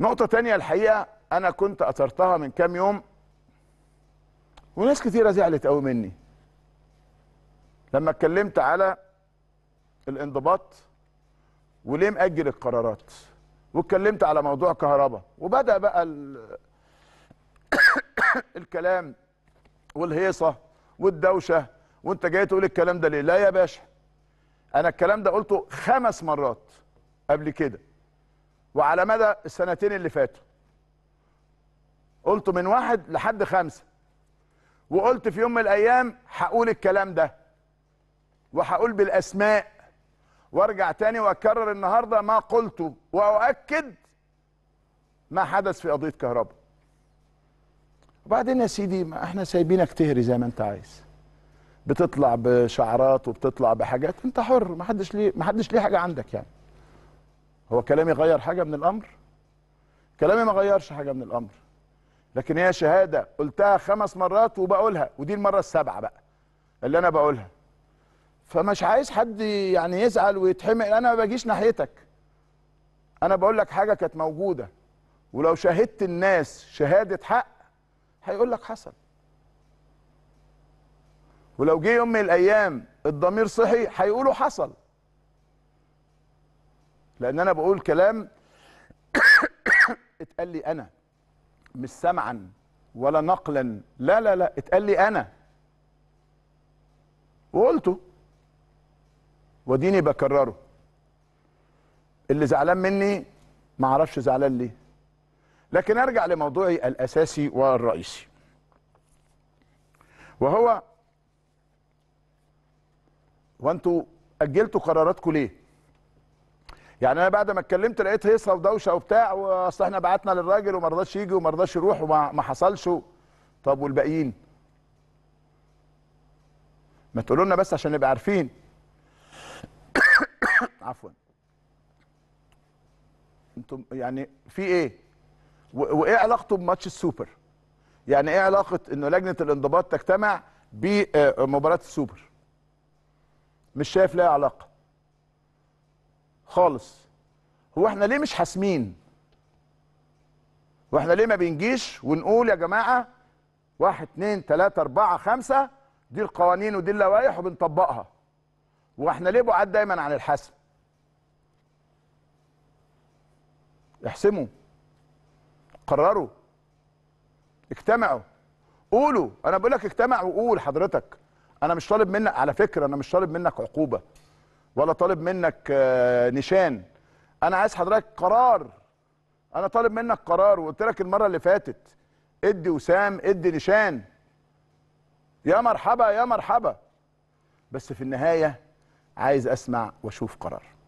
نقطة تانية الحقيقة أنا كنت أثرتها من كام يوم وناس كتيرة زعلت قوي مني لما اتكلمت على الانضباط وليه مأجل القرارات واتكلمت على موضوع كهرباء وبدأ بقى ال... الكلام والهيصة والدوشة وانت جاي تقول الكلام ده ليه لا يا باشا انا الكلام ده قلته خمس مرات قبل كده وعلى مدى السنتين اللي فاتوا قلت من واحد لحد خمسة وقلت في يوم من الأيام هقول الكلام ده وهقول بالأسماء وارجع تاني واكرر النهارده ما قلته واؤكد ما حدث في قضيه كهرباء. وبعدين يا سيدي ما احنا سايبينك تهري زي ما انت عايز. بتطلع بشعرات وبتطلع بحاجات انت حر ما حدش ليه ما حدش ليه حاجه عندك يعني. هو كلامي غير حاجه من الامر كلامي ما غيرش حاجه من الامر لكن هي شهاده قلتها خمس مرات وبقولها ودي المره السابعه بقى اللي انا بقولها فمش عايز حد يعني يزعل ويتحمق انا ما باجيش ناحيتك انا بقول لك حاجه كانت موجوده ولو شهدت الناس شهاده حق هيقول لك حصل ولو جه يوم من الايام الضمير صحي هيقولوا حصل لان انا بقول كلام اتقال لي انا مش سمعا ولا نقلا لا لا لا اتقال لي انا وقلته وديني بكرره اللي زعلان مني ما اعرفش زعلان ليه لكن ارجع لموضوعي الاساسي والرئيسي وهو وانتوا اجلتوا قراراتكم ليه يعني انا بعد ما اتكلمت لقيت هيصه ودوشه وبتاع واصل احنا بعتنا للراجل وما رضاش يجي وما رضاش يروح وما حصلش طب والباقيين ما تقولوا لنا بس عشان نبقى عارفين عفوا انتم يعني في ايه وايه علاقته بماتش السوبر يعني ايه علاقه انه لجنه الانضباط تجتمع بمباراه السوبر مش شايف لها علاقه خالص هو احنا ليه مش حاسمين واحنا ليه ما بنجيش ونقول يا جماعه واحد اتنين تلاته اربعه خمسه دي القوانين ودي اللوائح وبنطبقها واحنا ليه بعاد دايما عن الحسم احسموا قرروا اجتمعوا قولوا انا بقول لك اجتمع وقول حضرتك انا مش طالب منك على فكره انا مش طالب منك عقوبه ولا طالب منك آه، نشان انا عايز حضرتك قرار انا طالب منك قرار وقلت لك المره اللي فاتت ادي وسام ادي نشان يا مرحبا يا مرحبا بس في النهايه عايز اسمع واشوف قرار